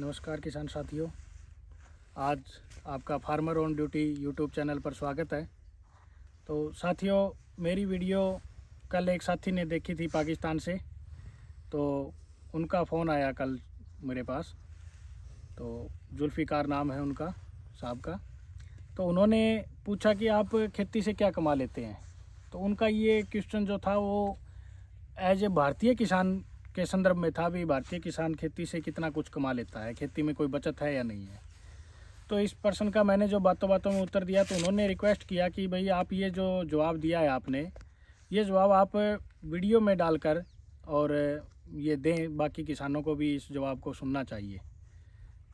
नमस्कार किसान साथियों आज आपका farmer on duty YouTube channel पर स्वागत है तो साथियों मेरी वीडियो कल एक साथी ने देखी थी पाकिस्तान से तो उनका फ़ोन आया कल मेरे पास तो जुल्फ़िकार नाम है उनका साहब का तो उन्होंने पूछा कि आप खेती से क्या कमा लेते हैं तो उनका ये क्वेश्चन जो था वो एज ए भारतीय किसान के संदर्भ में था भी भारतीय किसान खेती से कितना कुछ कमा लेता है खेती में कोई बचत है या नहीं है तो इस पर्सन का मैंने जो बातों बातों में उत्तर दिया तो उन्होंने रिक्वेस्ट किया कि भाई आप ये जो जवाब दिया है आपने ये जवाब आप वीडियो में डालकर और ये दें बाकी किसानों को भी इस जवाब को सुनना चाहिए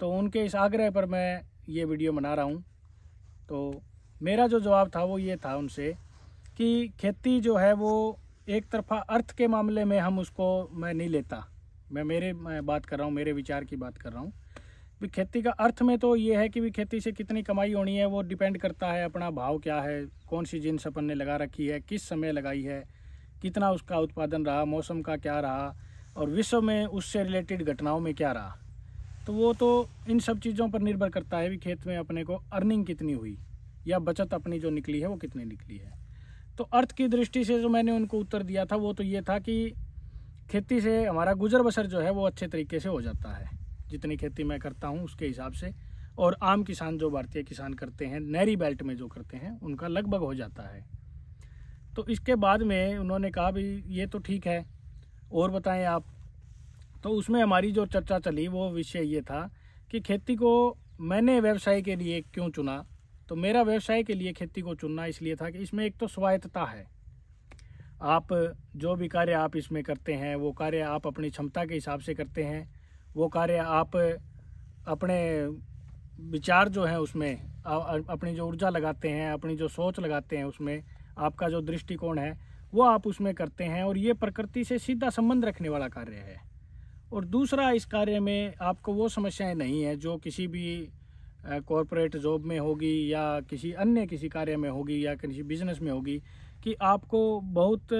तो उनके इस आग्रह पर मैं ये वीडियो बना रहा हूँ तो मेरा जो जवाब था वो ये था उनसे कि खेती जो है वो एक तरफा अर्थ के मामले में हम उसको मैं नहीं लेता मैं मेरे मैं बात कर रहा हूँ मेरे विचार की बात कर रहा हूँ भी खेती का अर्थ में तो ये है कि भी खेती से कितनी कमाई होनी है वो डिपेंड करता है अपना भाव क्या है कौन सी जीन्स अपन ने लगा रखी है किस समय लगाई है कितना उसका उत्पादन रहा मौसम का क्या रहा और विश्व में उससे रिलेटेड घटनाओं में क्या रहा तो वो तो इन सब चीज़ों पर निर्भर करता है भी खेत में अपने को अर्निंग कितनी हुई या बचत अपनी जो निकली है वो कितनी निकली है तो अर्थ की दृष्टि से जो मैंने उनको उत्तर दिया था वो तो ये था कि खेती से हमारा गुजर बसर जो है वो अच्छे तरीके से हो जाता है जितनी खेती मैं करता हूँ उसके हिसाब से और आम किसान जो भारतीय किसान करते हैं नहरी बेल्ट में जो करते हैं उनका लगभग हो जाता है तो इसके बाद में उन्होंने कहा भी ये तो ठीक है और बताएं आप तो उसमें हमारी जो चर्चा चली वो विषय ये था कि खेती को मैंने व्यवसाय के लिए क्यों चुना तो मेरा व्यवसाय के लिए खेती को चुनना इसलिए था कि इसमें एक तो स्वायत्तता है आप जो भी कार्य आप इसमें करते हैं वो कार्य आप अपनी क्षमता के हिसाब से करते हैं वो कार्य आप अपने विचार जो हैं उसमें अपनी जो ऊर्जा लगाते हैं अपनी जो सोच लगाते हैं उसमें आपका जो दृष्टिकोण है वो आप उसमें करते हैं और ये प्रकृति से सीधा संबंध रखने वाला कार्य है और दूसरा इस कार्य में आपको वो समस्याएं नहीं हैं जो किसी भी कॉरपोरेट जॉब में होगी या किसी अन्य किसी कार्य में होगी या किसी बिजनेस में होगी कि आपको बहुत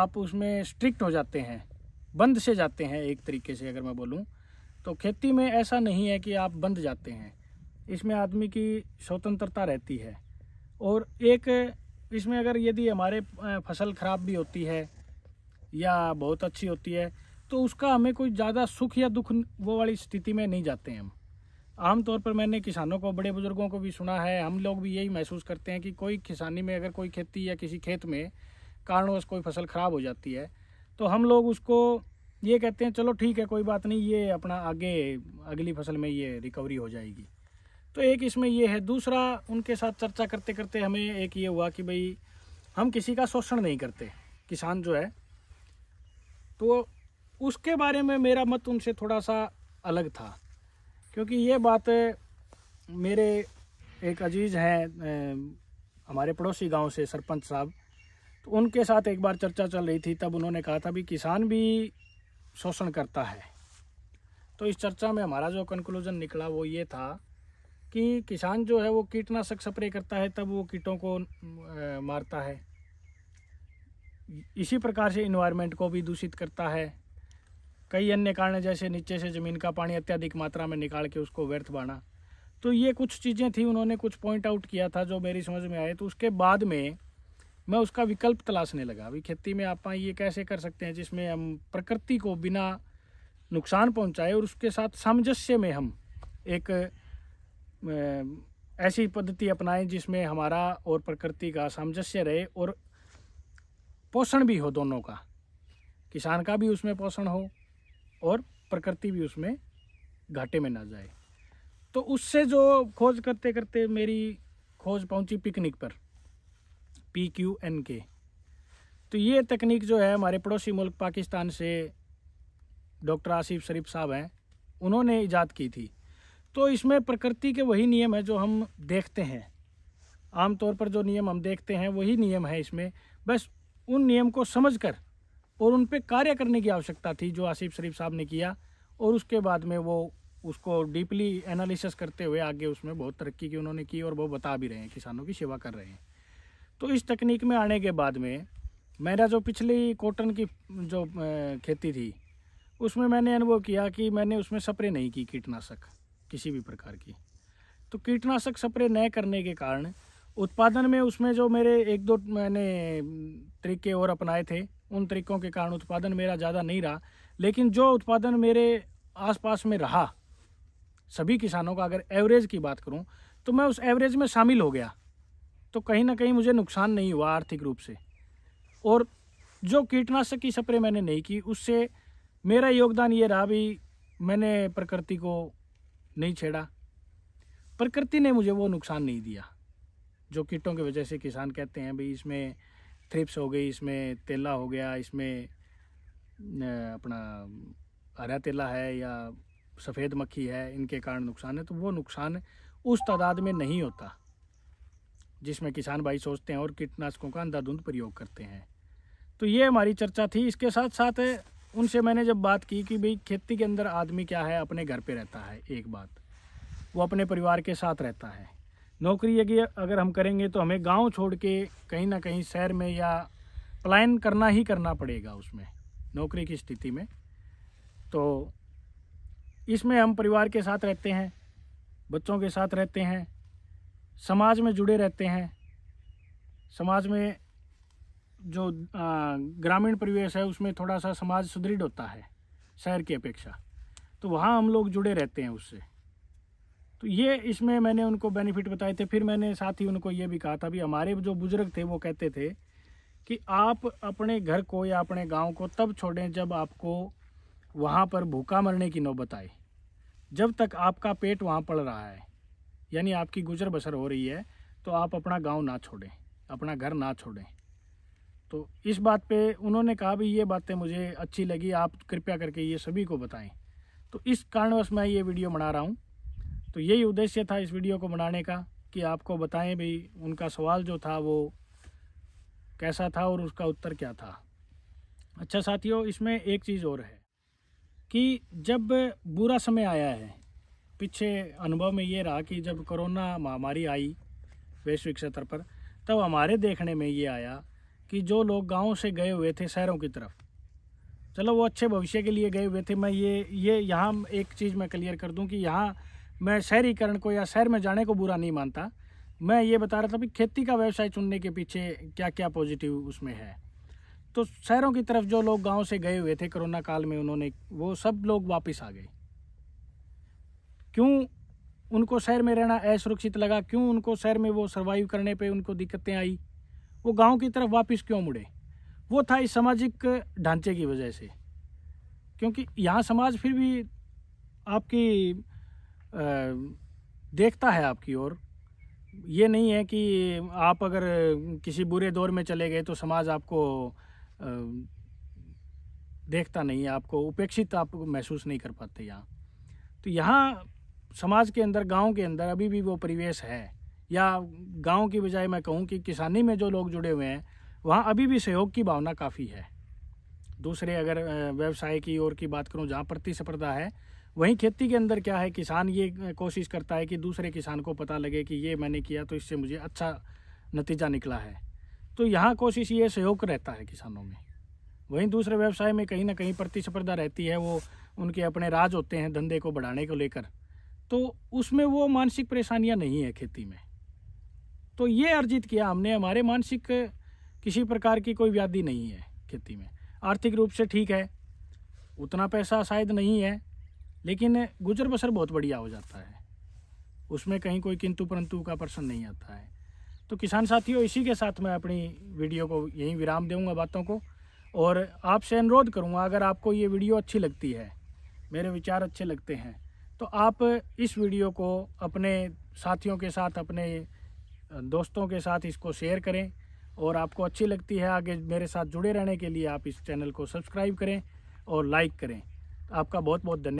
आप उसमें स्ट्रिक्ट हो जाते हैं बंद से जाते हैं एक तरीके से अगर मैं बोलूँ तो खेती में ऐसा नहीं है कि आप बंद जाते हैं इसमें आदमी की स्वतंत्रता रहती है और एक इसमें अगर यदि हमारे फसल ख़राब भी होती है या बहुत अच्छी होती है तो उसका हमें कोई ज़्यादा सुख या दुख वो वाली स्थिति में नहीं जाते हैं हम आमतौर पर मैंने किसानों को बड़े बुजुर्गों को भी सुना है हम लोग भी यही महसूस करते हैं कि कोई किसानी में अगर कोई खेती या किसी खेत में कारणवश कोई फसल ख़राब हो जाती है तो हम लोग उसको ये कहते हैं चलो ठीक है कोई बात नहीं ये अपना आगे अगली फसल में ये रिकवरी हो जाएगी तो एक इसमें ये है दूसरा उनके साथ चर्चा करते करते हमें एक ये हुआ कि भाई हम किसी का शोषण नहीं करते किसान जो है तो उसके बारे में मेरा मत उनसे थोड़ा सा अलग था क्योंकि ये बात मेरे एक अजीज़ हैं हमारे पड़ोसी गांव से सरपंच साहब तो उनके साथ एक बार चर्चा चल रही थी तब उन्होंने कहा था भी किसान भी शोषण करता है तो इस चर्चा में हमारा जो कंक्लूजन निकला वो ये था कि किसान जो है वो कीटनाशक स्प्रे करता है तब वो कीटों को मारता है इसी प्रकार से इन्वायरमेंट को भी दूषित करता है कई अन्य कारण जैसे नीचे से ज़मीन का पानी अत्यधिक मात्रा में निकाल के उसको व्यर्थ बाना तो ये कुछ चीज़ें थी उन्होंने कुछ पॉइंट आउट किया था जो मेरी समझ में आए तो उसके बाद में मैं उसका विकल्प तलाशने लगा अभी खेती में आप ये कैसे कर सकते हैं जिसमें हम प्रकृति को बिना नुकसान पहुंचाए और उसके साथ सामंजस्य में हम एक ऐसी पद्धति अपनाएं जिसमें हमारा और प्रकृति का सामंजस्य रहे और पोषण भी हो दोनों का किसान का भी उसमें पोषण हो और प्रकृति भी उसमें घाटे में ना जाए तो उससे जो खोज करते करते मेरी खोज पहुंची पिकनिक पर पी क्यू एन के तो ये तकनीक जो है हमारे पड़ोसी मुल्क पाकिस्तान से डॉक्टर आसिफ शरीफ साहब हैं उन्होंने ईजाद की थी तो इसमें प्रकृति के वही नियम है जो हम देखते हैं आमतौर पर जो नियम हम देखते हैं वही नियम है इसमें बस उन नियम को समझकर और उन पर कार्य करने की आवश्यकता थी जो आसिफ शरीफ साहब ने किया और उसके बाद में वो उसको डीपली एनालिसिस करते हुए आगे उसमें बहुत तरक्की की उन्होंने की और वो बता भी रहे हैं किसानों की सेवा कर रहे हैं तो इस तकनीक में आने के बाद में मेरा जो पिछली कॉटन की जो खेती थी उसमें मैंने अनुभव किया कि मैंने उसमें स्प्रे नहीं की कीटनाशक किसी भी प्रकार की तो कीटनाशक स्प्रे न करने के कारण उत्पादन में उसमें जो मेरे एक दो मैंने तरीके और अपनाए थे उन तरीक़ों के कारण उत्पादन मेरा ज़्यादा नहीं रहा लेकिन जो उत्पादन मेरे आसपास में रहा सभी किसानों का अगर एवरेज की बात करूं तो मैं उस एवरेज में शामिल हो गया तो कहीं ना कहीं मुझे नुकसान नहीं हुआ आर्थिक रूप से और जो कीटनाशक की स्प्रे मैंने नहीं की उससे मेरा योगदान ये रहा भी मैंने प्रकृति को नहीं छेड़ा प्रकृति ने मुझे वो नुकसान नहीं दिया जो कीटों की वजह से किसान कहते हैं भाई इसमें थ्रिप्स हो गई इसमें तेला हो गया इसमें अपना हरा तेला है या सफ़ेद मक्खी है इनके कारण नुकसान है तो वो नुकसान उस तादाद में नहीं होता जिसमें किसान भाई सोचते हैं और कीटनाशकों का अंधाधुंध प्रयोग करते हैं तो ये हमारी चर्चा थी इसके साथ साथ उनसे मैंने जब बात की कि भाई खेती के अंदर आदमी क्या है अपने घर पे रहता है एक बात वो अपने परिवार के साथ रहता है नौकरी अगर हम करेंगे तो हमें गांव छोड़ के कहीं ना कहीं शहर में या प्लान करना ही करना पड़ेगा उसमें नौकरी की स्थिति में तो इसमें हम परिवार के साथ रहते हैं बच्चों के साथ रहते हैं समाज में जुड़े रहते हैं समाज में जो ग्रामीण परिवेश है उसमें थोड़ा सा समाज सुदृढ़ होता है शहर की अपेक्षा तो वहाँ हम लोग जुड़े रहते हैं उससे तो ये इसमें मैंने उनको बेनिफिट बताए थे फिर मैंने साथ ही उनको ये भी कहा था भी हमारे जो बुज़ुर्ग थे वो कहते थे कि आप अपने घर को या अपने गांव को तब छोड़ें जब आपको वहाँ पर भूखा मरने की नौबत आए जब तक आपका पेट वहाँ पड़ रहा है यानी आपकी गुजर बसर हो रही है तो आप अपना गांव ना छोड़ें अपना घर ना छोड़ें तो इस बात पे उन्होंने कहा भी ये बातें मुझे अच्छी लगी आप कृपया करके ये सभी को बताएं तो इस कारणवश मैं ये वीडियो बना रहा हूँ तो यही उद्देश्य था इस वीडियो को बनाने का कि आपको बताएं भी उनका सवाल जो था वो कैसा था और उसका उत्तर क्या था अच्छा साथियों इसमें एक चीज़ और है कि जब बुरा समय आया है पीछे अनुभव में ये रहा कि जब कोरोना महामारी आई वैश्विक स्तर पर तब हमारे देखने में ये आया कि जो लोग गाँव से गए हुए थे शहरों की तरफ चलो वो अच्छे भविष्य के लिए गए हुए थे मैं ये ये यहाँ एक चीज़ मैं क्लियर कर दूँ कि यहाँ मैं शहरीकरण को या शहर में जाने को बुरा नहीं मानता मैं ये बता रहा था कि खेती का व्यवसाय चुनने के पीछे क्या क्या पॉजिटिव उसमें है तो शहरों की तरफ जो लोग गांव से गए हुए थे कोरोना काल में उन्होंने वो सब लोग वापस आ गए क्यों उनको शहर में रहना असुरक्षित लगा क्यों उनको शहर में वो सर्वाइव करने पे उनको दिक्कतें आई वो गांव की तरफ वापस क्यों मुड़े वो था इस सामाजिक ढांचे की वजह से क्योंकि यहाँ समाज फिर भी आपकी देखता है आपकी ओर ये नहीं है कि आप अगर किसी बुरे दौर में चले गए तो समाज आपको देखता नहीं है आपको उपेक्षित आप महसूस नहीं कर पाते यहाँ तो यहाँ समाज के अंदर गांव के अंदर अभी भी वो परिवेश है या गांव की बजाय मैं कहूँ कि किसानी में जो लोग जुड़े हुए हैं वहाँ अभी भी सहयोग की भावना काफ़ी है दूसरे अगर व्यवसाय की ओर की बात करूँ जहाँ प्रतिस्पर्धा है वहीं खेती के अंदर क्या है किसान ये कोशिश करता है कि दूसरे किसान को पता लगे कि ये मैंने किया तो इससे मुझे अच्छा नतीजा निकला है तो यहाँ कोशिश ये सहयोग रहता है किसानों में वहीं दूसरे व्यवसाय में कहीं ना कहीं प्रतिस्पर्धा रहती है वो उनके अपने राज होते हैं धंधे को बढ़ाने को लेकर तो उसमें वो मानसिक परेशानियाँ नहीं है खेती में तो ये अर्जित किया हमने हमारे मानसिक किसी प्रकार की कोई व्याधि नहीं है खेती में आर्थिक रूप से ठीक है उतना पैसा शायद नहीं है लेकिन गुजर बसर बहुत बढ़िया हो जाता है उसमें कहीं कोई किंतु परंतु का प्रश्न नहीं आता है तो किसान साथियों इसी के साथ मैं अपनी वीडियो को यहीं विराम दूंगा बातों को और आपसे अनुरोध करूंगा अगर आपको ये वीडियो अच्छी लगती है मेरे विचार अच्छे लगते हैं तो आप इस वीडियो को अपने साथियों के साथ अपने दोस्तों के साथ इसको शेयर करें और आपको अच्छी लगती है आगे मेरे साथ जुड़े रहने के लिए आप इस चैनल को सब्सक्राइब करें और लाइक करें आपका बहुत बहुत धन्यवाद